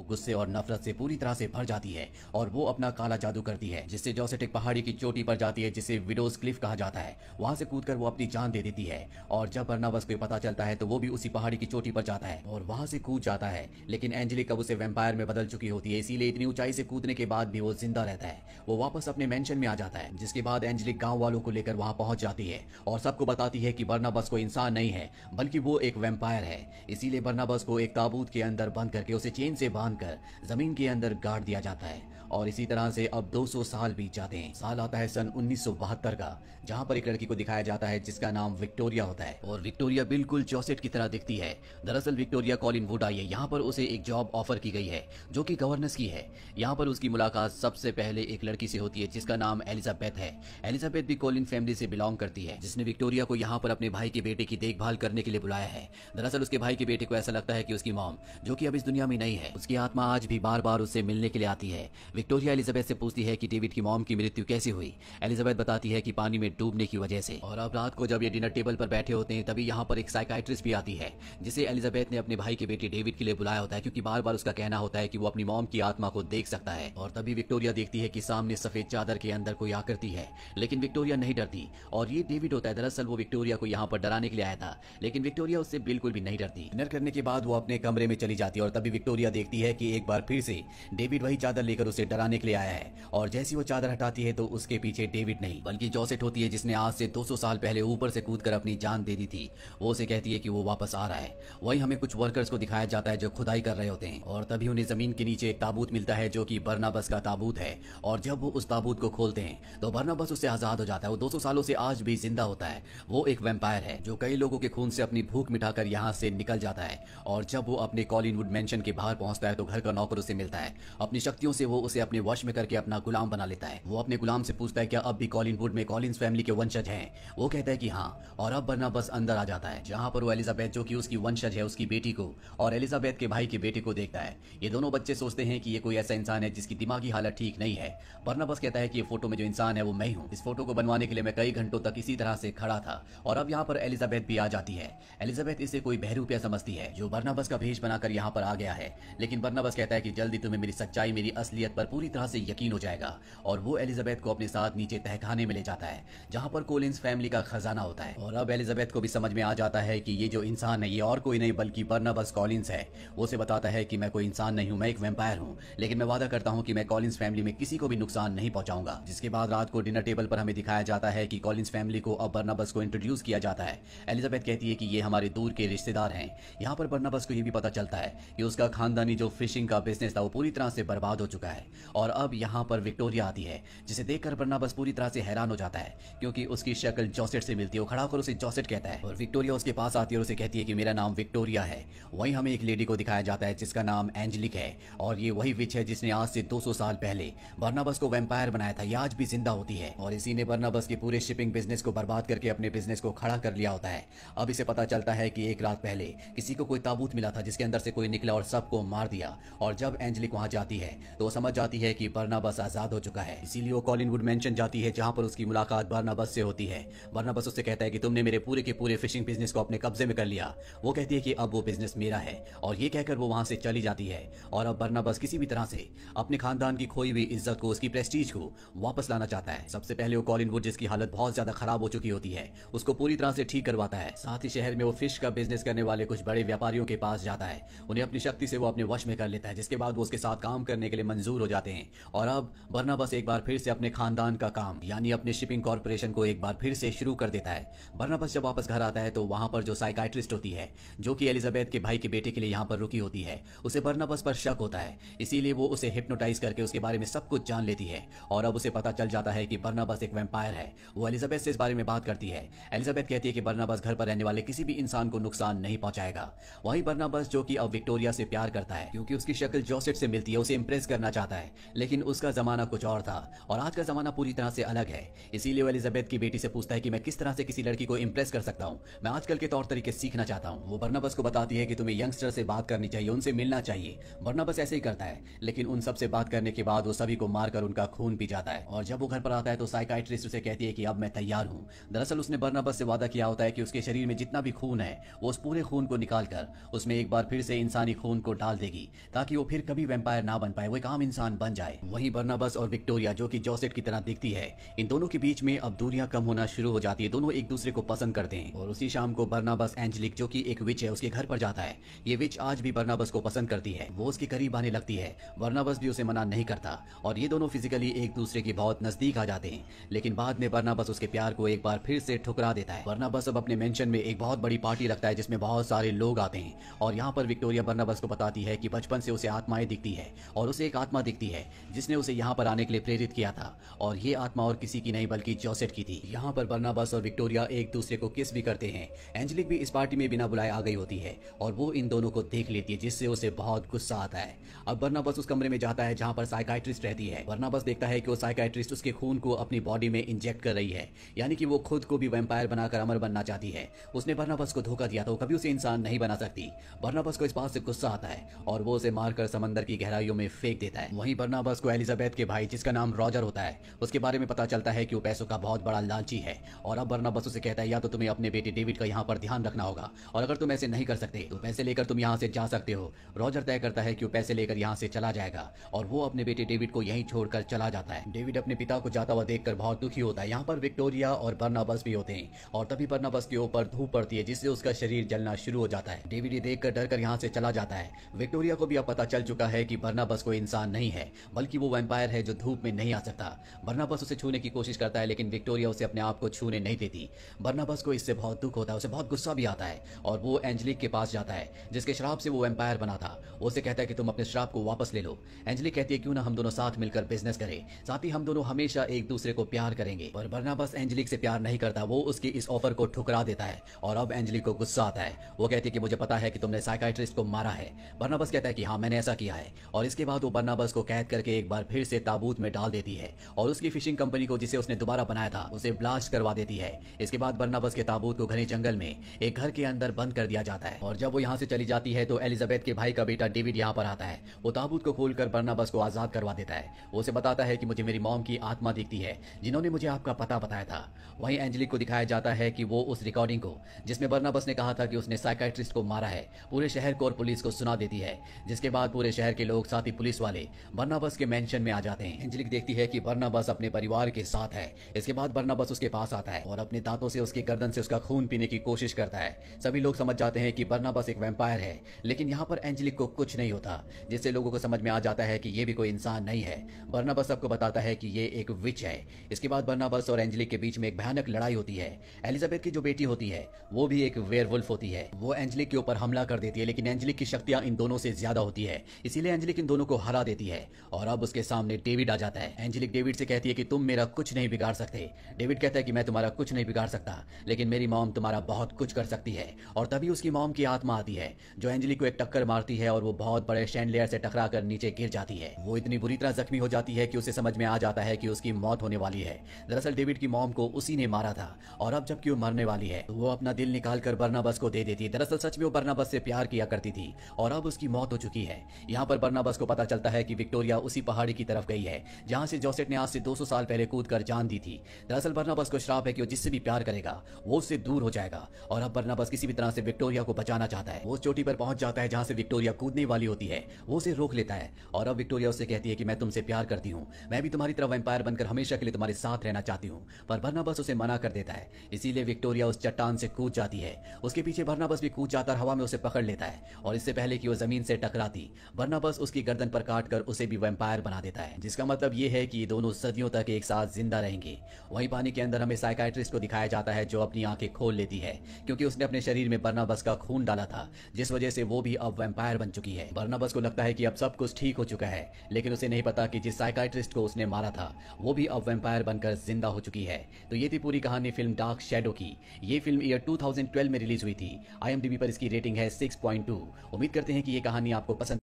वो गुस्से और नफरत से पूरी तरह से भर जाती है और वो अपना काला जादू करती है जिससे एक पहाड़ी की चोटी पर जाती है जिसे विडोज क्लिफ कहा जाता है वहां से कूदकर वो अपनी जान दे देती है और जब बर्नाबस को पता चलता है तो वो भी उसी पहाड़ी की चोटी पर जाता है और वहां से कूद जाता है लेकिन एंजलिक अब उसे वेम्पायर में बदल चुकी होती है इसीलिए इतनी ऊंचाई से कूदने के बाद भी वो जिंदा रहता है वो वापस अपने मेंशन में आ जाता है जिसके बाद एंजलिक गांव वालों को लेकर वहां पहुंच जाती है और सबको बताती है कि बर्नाबस को इंसान नहीं है बल्कि वो एक वेम्पायर है इसीलिए बर्नाबस को एक ताबूत के अंदर बंद करके उसे चेन से बांध बांधकर जमीन के अंदर गाड़ दिया जाता है और इसी तरह से अब 200 साल बीत जाते हैं साल आता है सन उन्नीस का जहाँ पर एक लड़की को दिखाया जाता है जिसका नाम विक्टोरिया होता है और विक्टोरिया बिल्कुल चौसेट की तरह दिखती है दरअसल विक्टोरिया कॉलिन वुड आई है यहाँ पर उसे एक जॉब ऑफर की गई है जो की गवर्नेंस की है यहाँ पर उसकी मुलाकात सबसे पहले एक लड़की से होती है जिसका नाम एलिजाबेथ है एलिजाबेथ भी कॉलिन फैमिली से बिलोंग करती है जिसने विक्टोरिया को यहाँ पर अपने भाई के बेटे की देखभाल करने के लिए बुलाया है दरअसल उसके भाई के बेटे को ऐसा लगता है की उसकी मॉम जो की अब इस दुनिया में नहीं है उसकी आत्मा आज भी बार बार उससे मिलने के लिए आती है विक्टोरिया एलिजाबेथ से पूछती है कि डेविड की मॉम की मृत्यु कैसे हुई एलिजाबेथ बताती है कि पानी में डूबने की वजह से और अब रात को जब ये डिनर टेबल पर बैठे होते हैं तभी यहाँ पर एक साइकाइट्रिस्ट भी आती है जिसे एलिजाबेथ ने अपने भाई के बेटे डेविड के लिए बुलाया होता है क्योंकि बार बार उसका कहना होता है कि वो अपनी मॉम की आत्मा को देख सकता है और तभी विक्टोरिया देखती है कि सामने सफेद चादर के अंदर कोई आकृति है लेकिन विक्टोरिया नहीं डरती और ये डेविड होता है दरअसल वो विक्टोरिया को यहाँ पर डराने के लिए आया था लेकिन विक्टोरिया उससे बिल्कुल भी नहीं डरती डिनर करने के बाद वो अपने कमरे में चली जाती है और तभी विक्टोरिया देखती कहती है कि एक बार फिर से डेविड वही चादर लेकर उसे डराने के लिए आया है और जैसी वो चादर हटाती है तो उसके पीछे डेविड नहीं बल्कि जोसेट होती है जिसने आज से 200 साल पहले ऊपर से कूद कर अपनी जान दे दी थी वो उसे कहती है की वो वापस आ रहा है वही हमें कुछ वर्कर्स को दिखाया जाता है जो खुदाई कर रहे होते हैं और तभी उन्हें जमीन के नीचे एक ताबूत मिलता है जो की बर्नाबस का ताबूत है और जब वो उस ताबूत को खोलते हैं तो बर्नाबस उससे आजाद हो जाता है वो दो सालों से आज भी जिंदा होता है वो एक वेम्पायर है जो कई लोगों के खून से अपनी भूख मिटाकर यहाँ से निकल जाता है और जब वो अपने कॉलिनवुड मेंशन के बाहर पहुंचता है है तो घर का नौकर उसे मिलता है अपनी शक्तियों से वो उसे अपने वश में करके अपना गुलाम बना लेता है वो अपने गुलाम से पूछता है क्या अब भी कॉलिनवुड में कॉलिन्स फैमिली के वंशज हैं वो कहता है कि हाँ और अब बरना बस अंदर आ जाता है जहाँ पर वो एलिजाबेथ जो की उसकी वंशज है उसकी बेटी को और एलिजाबेथ के भाई के बेटे को देखता है ये दोनों बच्चे सोचते हैं कि ये कोई ऐसा इंसान है जिसकी दिमागी हालत ठीक नहीं है बरना बस कहता है कि ये फोटो में जो इंसान है वो मैं हूँ इस फोटो को बनवाने के लिए मैं कई घंटों तक इसी तरह से खड़ा था और अब यहाँ पर एलिजाबेथ भी आ जाती है एलिजाबेथ इसे कोई बहरूपिया समझती है जो बरना बस का भेज बनाकर यहाँ पर आ गया है लेकिन लेकिन बर्नाबस कहता है कि जल्दी तुम्हें मेरी सच्चाई मेरी असलियत पर पूरी तरह से यकीन हो जाएगा और वो एलिजाबेथ को अपने साथ नीचे तहखाने में ले जाता है जहाँ पर कोलिंस फैमिली का खजाना होता है और अब एलिजाबेथ को भी समझ में आ जाता है कि ये जो इंसान है ये और कोई नहीं बल्कि बर्नाबस कॉलिंस है वो उसे बताता है कि मैं कोई इंसान नहीं हूँ मैं एक वेम्पायर हूँ लेकिन मैं वादा करता हूँ कि मैं कॉलिंस फैमिली में किसी को भी नुकसान नहीं पहुंचाऊंगा जिसके बाद रात को डिनर टेबल पर हमें दिखाया जाता है कि कॉलिंस फैमिली को अब बर्नाबस को इंट्रोड्यूस किया जाता है एलिजाबेथ कहती है कि ये हमारे दूर के रिश्तेदार हैं यहाँ पर बर्नाबस को ये भी पता चलता है कि उसका खानदानी जो फिशिंग का बिजनेस था वो पूरी तरह से बर्बाद हो चुका है और अब यहाँ पर विक्टोरिया आती है जिसे देखकर बरना बस पूरी तरह से हैरान हो जाता है क्योंकि उसकी शक्ल जॉसेट से मिलती है वो खड़ा होकर उसे जॉसेट कहता है और विक्टोरिया उसके पास आती है और उसे कहती है कि मेरा नाम विक्टोरिया है वही हमें एक लेडी को दिखाया जाता है जिसका नाम एंजलिक है और ये वही विच है जिसने आज से दो साल पहले बर्नाबस को वेम्पायर बनाया था ये आज भी जिंदा होती है और इसी ने बर्नाबस के पूरे शिपिंग बिजनेस को बर्बाद करके अपने बिजनेस को खड़ा कर लिया होता है अब इसे पता चलता है कि एक रात पहले किसी को कोई ताबूत मिला था जिसके अंदर से कोई निकला और सबको मार दिया दिया और जब एंजलिक वहां जाती है तो वो समझ जाती है कि बर्नाबस आजाद हो चुका है इसीलिए वो कॉलिनवुड मेंशन जाती है जहां पर उसकी मुलाकात बर्नाबस से होती है बर्नाबस उससे कहता है कि तुमने मेरे पूरे के पूरे फिशिंग बिजनेस को अपने कब्जे में कर लिया वो कहती है कि अब वो बिजनेस मेरा है और ये कहकर वो वहां से चली जाती है और अब बर्नाबस किसी भी तरह से अपने खानदान की खोई हुई इज्जत को उसकी प्रेस्टीज को वापस लाना चाहता है सबसे पहले वो कॉलिनवुड जिसकी हालत बहुत ज्यादा खराब हो चुकी होती है उसको पूरी तरह से ठीक करवाता है साथ ही शहर में वो फिश का बिजनेस करने वाले कुछ बड़े व्यापारियों के पास जाता है उन्हें अपनी शक्ति से वो अपने वश में कर लेता है जिसके बाद वो उसके साथ काम करने के लिए मंजूर हो जाते हैं और अब बर्ना बस एक बार फिर से अपने खानदान का काम यानी अपने शिपिंग कॉरपोरेशन को एक बार फिर से शुरू कर देता है बर्ना बस जब वापस घर आता है तो वहां पर जो साइकाट्रिस्ट होती है जो की एलिजाबेथ के भाई के बेटे के लिए यहाँ पर रुकी होती है उसे बर्नाबस पर शक होता है इसीलिए वो उसे हिप्नोटाइज करके उसके बारे में सब कुछ जान लेती है और अब उसे पता चल जाता है कि बर्नाबस एक वेम्पायर है वो एलिजाबेथ से इस बारे में बात करती है एलिजाबेथ कहती है कि बर्नाबस घर पर रहने वाले किसी भी इंसान को नुकसान नहीं पहुंचाएगा वहीं बर्नाबस जो कि अब विक्टोरिया से प्यार करता है क्योंकि उसकी शक्ल जोसेट से मिलती है उसे इम्प्रेस करना चाहता है लेकिन उसका जमाना कुछ और था और आज का जमाना पूरी तरह से अलग है इसीलिए वो एलिजाबेथ की बेटी से पूछता है कि मैं किस तरह से किसी लड़की को इम्प्रेस कर सकता हूँ मैं आजकल के तौर तरीके सीखना चाहता हूँ वो बर्नाबस को बताती है कि तुम्हें यंगस्टर से बात करनी चाहिए उनसे मिलना चाहिए बर्नाबस ऐसे ही करता है लेकिन उन सबसे बात करने के बाद वो सभी को मारकर उनका खून पी जाता है और जब वो घर पर आता है तो साइकाइट्रिस्ट उसे कहती है कि अब मैं तैयार हूँ दरअसल उसने बर्नाबस से वादा किया होता है कि उसके शरीर में जितना भी खून है वो उस पूरे खून को निकालकर उसमें एक बार फिर से इंसानी खून को डाल देगी ताकि वो फिर कभी वेम्पायर ना बन पाए वो एक आम इंसान बन जाए वही बर्नाबस और विक्टोरिया जो की जोसेट की तरह दिखती है इन दोनों के बीच में अब दूरियां कम होना शुरू हो जाती है दोनों एक दूसरे को पसंद करते हैं और उसी शाम को बर्नाबस एंजलिक जो की एक विच है उसके घर पर जाता है ये विच आज भी बर्नाबस को पसंद करती है वो उसके करीब आने लगती है बर्नाबस भी उसे मना नहीं करता और ये दोनों फिजिकली एक दूसरे के बहुत नजदीक आ जाते हैं लेकिन बाद में बर्नाबस उसके प्यार को एक बार फिर से ठुकरा देता है बर्नाबस अब अपने मेंशन में एक बहुत बड़ी पार्टी रखता है जिसमें बहुत सारे लोग आते हैं और यहाँ पर विक्टोरिया बर्नाबस को बताती है कि बचपन से उसे आत्माएं दिखती है और उसे एक आत्मा दिखती है जिसने उसे यहाँ पर आने के लिए प्रेरित किया था और ये आत्मा और किसी की नहीं बल्कि जोसेट की थी यहाँ पर बर्नाबस और विक्टोरिया एक दूसरे को किस भी करते हैं एंजलिक भी इस पार्टी में बिना बुलाए आ गई होती है और वो इन दोनों को देख लेती है जिससे उसे बहुत गुस्सा आता है अब बर्नाबस उस कमरे में जाता है जहाँ पर साइकाट्रिस्ट रहती है बर्नाबस देखता है कि वो साइकाट्रिस्ट उसके खून को अपनी बॉडी में इंजेक्ट कर रही है यानी कि वो खुद को भी वेम्पायर बनाकर अमर बनना चाहती है उसने बर्नाबस को धोखा दिया तो कभी उसे इंसान नहीं बना सकती बर्नाबस को इस बात से गुस्सा आता है और और वो उसे मारकर समंदर की गहराइयों में फेंक देता है वहीं बर्नाबस को एलिजाबेथ के भाई जिसका नाम रॉजर होता है उसके बारे में पता चलता है कि वो पैसों का बहुत बड़ा लालची है और अब बर्नाबस उसे कहता है या तो तुम्हें अपने बेटे डेविड का यहाँ पर ध्यान रखना होगा और अगर तुम ऐसे नहीं कर सकते तो पैसे लेकर तुम यहाँ से जा सकते हो रॉजर तय करता है कि वो पैसे लेकर यहाँ से चला जाएगा और वो अपने बेटे डेविड को यही छोड़कर चला जाता है डेविड अपने पिता को जाता हुआ देखकर बहुत दुखी होता है यहाँ पर विक्टोरिया और बर्नाबस भी होते हैं और तभी बर्नाबस के ऊपर धूप पड़ती है जिससे उसका शरीर जलना शुरू हो जाता है डेविड ये देखकर डर कर यहाँ से चला जाता है विक्टोरिया विक्टोरिया को भी अब पता चल चुका है कि बर्नाबस कोई इंसान नहीं है बल्कि वो वैम्पायर है जो धूप में नहीं आ सकता बर्नाबस उसे छूने की कोशिश करता है लेकिन विक्टोरिया उसे अपने आप को छूने नहीं देती बर्नाबस को इससे बहुत दुख होता है उसे बहुत गुस्सा भी आता है और वो एंजलिक के पास जाता है जिसके श्राप से वो वैम्पायर बना था वो उसे कहता है कि तुम अपने श्राप को वापस ले लो एंजलिक कहती है क्यों ना हम दोनों साथ मिलकर बिजनेस करें साथ ही हम दोनों हमेशा एक दूसरे को प्यार करेंगे पर बर्नाबस एंजलिक से प्यार नहीं करता वो उसके इस ऑफर को ठुकरा देता है और अब एंजलिक को गुस्सा आता है वो कहती है कि मुझे पता है कि तुमने साइकाइट्रिस्ट को मारा है बर्नाबस कहता है कि हाँ मैंने ऐसा किया है और इसके बाद वो बर्नाबस को कैद करके एक बार फिर से ताबूत में डाल देती है और उसकी फिशिंग कंपनी को जिसे उसने दोबारा बनाया था उसे ब्लास्ट करवा देती है इसके बाद बर्नाबस के ताबूत को घने जंगल में एक घर के अंदर बंद कर दिया जाता है और जब वो यहाँ से चली जाती है तो एलिजाबेथ के भाई का बेटा डेविड यहाँ पर आता है वो ताबूत को खोलकर बर्नाबस को आजाद करवा देता है उसे बताता है कि मुझे मेरी मॉम की आत्मा दिखती है जिन्होंने मुझे आपका पता बताया था वही एंजलिक को दिखाया जाता है कि वो उस रिकॉर्डिंग को जिसमें बर्नाबस ने कहा था कि उसने साइकाट्रिस्ट को मारा है पूरे शहर को और पुलिस को सुना देती है जिसके बाद पूरे शहर के लोग साथ ही पुलिस वाले बर्नाबस के मेंशन में आ जाते हैं एंजलिक देखती है कि बर्नाबस अपने परिवार के साथ है इसके बाद बर्नाबस उसके पास आता है और अपने दांतों से उसके गर्दन से उसका खून पीने की कोशिश करता है सभी लोग समझ जाते हैं कि बर्नाबस एक वेम्पायर है लेकिन यहाँ पर एंजलिक को कुछ नहीं होता जिससे लोगों को समझ में आ जाता है कि ये भी कोई इंसान नहीं है बर्नाबस सबको बताता है कि ये एक विच है इसके बाद बर्नाबस और एंजलिक के बीच में एक भयानक लड़ाई होती है एलिजाबेथ की जो बेटी होती है वो भी एक वेयरवुल्फ होती है वो एंजलिक के ऊपर हमला कर देती है लेकिन एंजलिक की शक्तियां इन दोनों से ज्यादा होती है इसीलिए एंजलिक इन दोनों को हरा देती है और अब उसके सामने डेविड आ जाता है एंजलिक डेविड से कहती है कि तुम मेरा कुछ नहीं बिगाड़ सकते डेविड कहता है कि मैं तुम्हारा कुछ नहीं बिगाड़ सकता लेकिन मेरी मॉम तुम्हारा बहुत कुछ कर सकती है और तभी उसकी मॉम की आत्मा आती है जो एंजलिक को एक टक्कर मारती है और वो बहुत बड़े शैंडलेयर से टकरा कर नीचे गिर जाती है वो इतनी बुरी तरह जख्मी हो जाती है कि उसे समझ में आ जाता है कि उसकी मौत होने वाली है दरअसल डेविड की मॉम को उसी ने मारा था और अब जबकि वो मरने वाली है तो वो अपना दिल निकाल कर बर्नाबस को दे देती है दरअसल सच में वो बर्नाबस से प्यार किया करती थी और अब उसकी मौत समाप्त हो चुकी है यहाँ पर बर्नाबस को पता चलता है कि विक्टोरिया उसी पहाड़ी की तरफ गई है जहाँ से जोसेट ने आज से 200 साल पहले कूद कर जान दी थी दरअसल बर्नाबस को श्राप है कि वो जिससे भी प्यार करेगा वो उससे दूर हो जाएगा और अब बर्नाबस किसी भी तरह से विक्टोरिया को बचाना चाहता है वो चोटी पर पहुंच जाता है जहाँ से विक्टोरिया कूदने वाली होती है वो उसे रोक लेता है और अब विक्टोरिया उसे कहती है कि मैं तुमसे प्यार करती हूँ मैं भी तुम्हारी तरफ एम्पायर बनकर हमेशा के लिए तुम्हारे साथ रहना चाहती हूँ पर बर्नाबस उसे मना कर देता है इसीलिए विक्टोरिया उस चट्टान से कूद जाती है उसके पीछे बर्नाबस भी कूद जाता है हवा में उसे पकड़ लेता है और इससे पहले कि वो जमीन से टकराती वरना बस उसकी गर्दन पर काट कर उसे भी वेम्पायर बना देता है जिसका मतलब ये है कि ये दोनों सदियों तक एक साथ जिंदा रहेंगे वहीं पानी के अंदर हमें साइकाट्रिस्ट को दिखाया जाता है जो अपनी आंखें खोल लेती है क्योंकि उसने अपने शरीर में बर्नाबस का खून डाला था जिस वजह से वो भी अब वेम्पायर बन चुकी है बर्नाबस को लगता है कि अब सब कुछ ठीक हो चुका है लेकिन उसे नहीं पता कि जिस साइकाट्रिस्ट को उसने मारा था वो भी अब वेम्पायर बनकर जिंदा हो चुकी है तो ये थी पूरी कहानी फिल्म डार्क शेडो की ये फिल्म ईयर टू में रिलीज हुई थी आई पर इसकी रेटिंग है सिक्स उम्मीद करते हैं कि ये कहानी कहानी आपको पसंद